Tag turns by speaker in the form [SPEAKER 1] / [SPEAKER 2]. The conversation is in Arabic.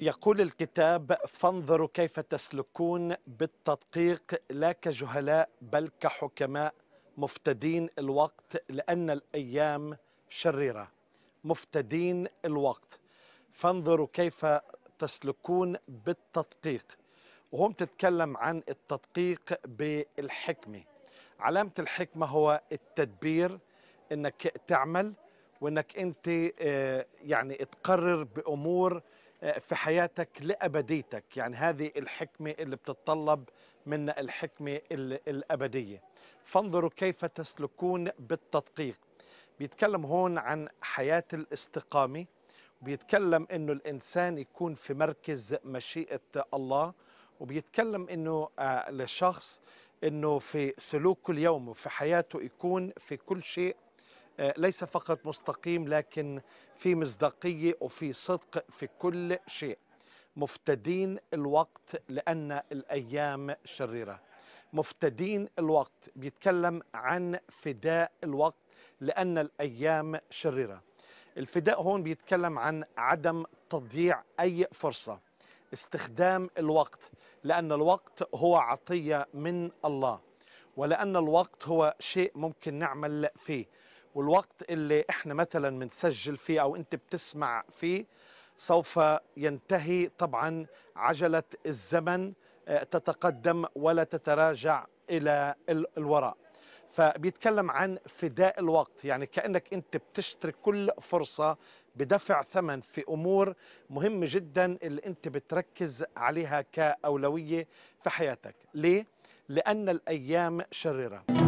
[SPEAKER 1] يقول الكتاب فانظروا كيف تسلكون بالتدقيق لا كجهلاء بل كحكماء مفتدين الوقت لأن الأيام شريرة مفتدين الوقت فانظروا كيف تسلكون بالتدقيق وهم تتكلم عن التدقيق بالحكمة علامة الحكمة هو التدبير انك تعمل وانك انت آه، يعني تقرر بامور في حياتك لأبديتك يعني هذه الحكمة اللي بتتطلب منا الحكمة الأبدية فانظروا كيف تسلكون بالتدقيق بيتكلم هون عن حياة الاستقامة بيتكلم انه الانسان يكون في مركز مشيئه الله وبيتكلم انه آه، لشخص انه في سلوكه اليومي وفي حياته يكون في كل شيء ليس فقط مستقيم لكن في مصداقية وفي صدق في كل شيء مفتدين الوقت لأن الأيام شريرة مفتدين الوقت بيتكلم عن فداء الوقت لأن الأيام شريرة الفداء هون بيتكلم عن عدم تضييع أي فرصة استخدام الوقت لأن الوقت هو عطية من الله ولأن الوقت هو شيء ممكن نعمل فيه والوقت اللي احنا مثلا بنسجل فيه او انت بتسمع فيه سوف ينتهي طبعا عجله الزمن آه، تتقدم ولا تتراجع الى الوراء فبيتكلم عن فداء الوقت يعني كانك انت بتشتري كل فرصه بدفع ثمن في امور مهمه جدا اللي انت بتركز عليها كاولويه في حياتك ليه لان الايام شريره